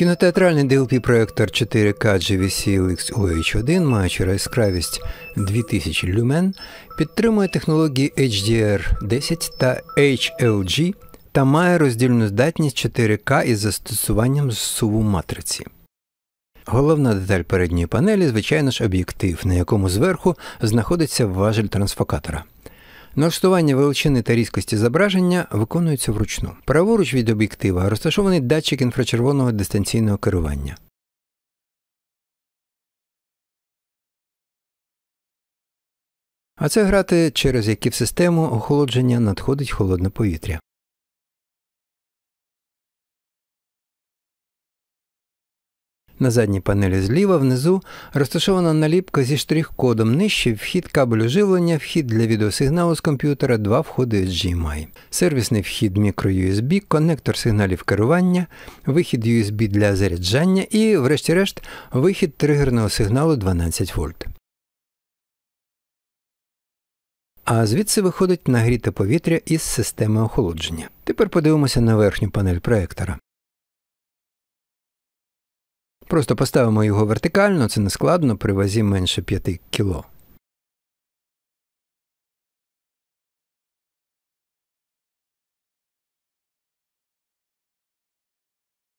Кінотеатральний dlp проектор 4K GVC OH1, маючи яскравість 2000 люмен, підтримує технології HDR10 та HLG та має роздільну здатність 4К із застосуванням зсуву матриці. Головна деталь передньої панелі, звичайно ж, об'єктив, на якому зверху знаходиться важель трансфокатора. Налаштування величини та різкості зображення виконується вручну. Праворуч від об'єктива розташований датчик інфрачервоного дистанційного керування. А це грати через які в систему охолодження надходить холодне повітря. На задній панелі зліва внизу розташована наліпка зі штрих-кодом нижче вхід кабелю живлення, вхід для відеосигналу з комп'ютера, два входи HDMI, сервісний вхід microUSB, коннектор сигналів керування, вихід USB для заряджання і, врешті-решт, вихід тригерного сигналу 12 вольт. А звідси виходить нагріте повітря із системи охолодження. Тепер подивимося на верхню панель проектора. Просто поставимо його вертикально, це не складно, при вазі менше 5 кіло.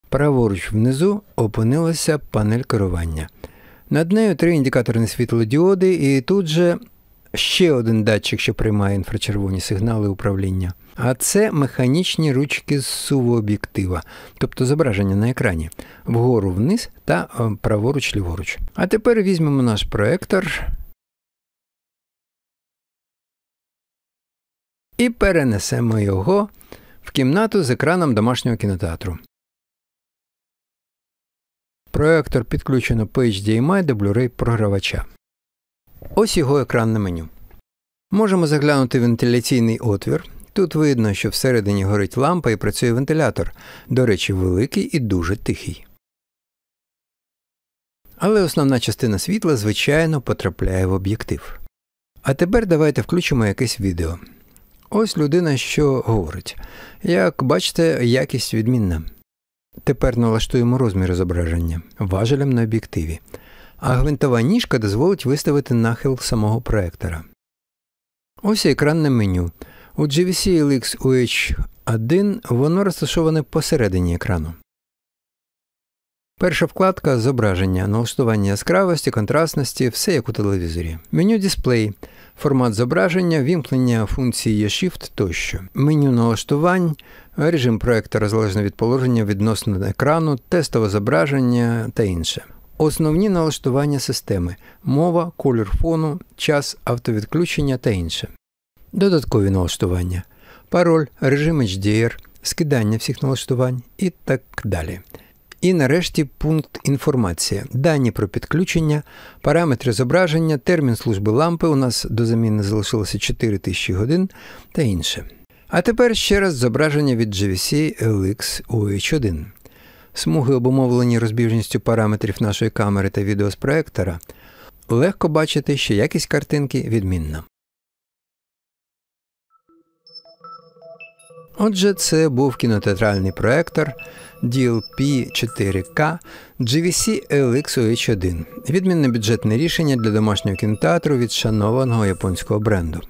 Праворуч внизу опинилася панель керування. Над нею три індикаторні світлодіоди, і тут же ще один датчик, що приймає інфрачервоні сигнали управління. А це механічні ручки з сувооб'єктива, тобто зображення на екрані, вгору вниз та е, праворуч ліворуч. А тепер візьмемо наш проектор і перенесемо його в кімнату з екраном домашнього кінотеатру. Проектор підключено PHDMI до Blu-ray програвача. Ось його екранне меню. Можемо заглянути в вентиляційний отвір. Тут видно, що всередині горить лампа і працює вентилятор, до речі, великий і дуже тихий. Але основна частина світла, звичайно, потрапляє в об'єктив. А тепер давайте включимо якесь відео. Ось людина, що говорить. Як бачите, якість відмінна. Тепер налаштуємо розмір зображення важелем на об'єктиві а гвинтова ніжка дозволить виставити нахил самого проектора. Ось екранне меню. У GVC LX UH1 воно розташоване посередині екрану. Перша вкладка зображення, налаштування яскравості, контрастності, все як у телевізорі. Меню дисплей, формат зображення, вімкнення функції E-Shift тощо. Меню налаштувань, режим проектора залежно від положення відносно екрану, тестове зображення та інше. Основні налаштування системи мова, колір фону, час автовідключення та інше. Додаткові налаштування, пароль, режим HDR, скидання всіх налаштувань і так далі. І нарешті пункт інформація, дані про підключення, параметри зображення, термін служби лампи у нас до заміни залишилося 4000 годин та інше. А тепер ще раз зображення від GVC LX OH1 смуги, обумовлені розбіжністю параметрів нашої камери та відеоспроектора, легко бачити, що якість картинки відмінна. Отже, це був кінотеатральний проектор DLP 4K GVC LX-OH1, відмінне бюджетне рішення для домашнього кінотеатру від шанованого японського бренду.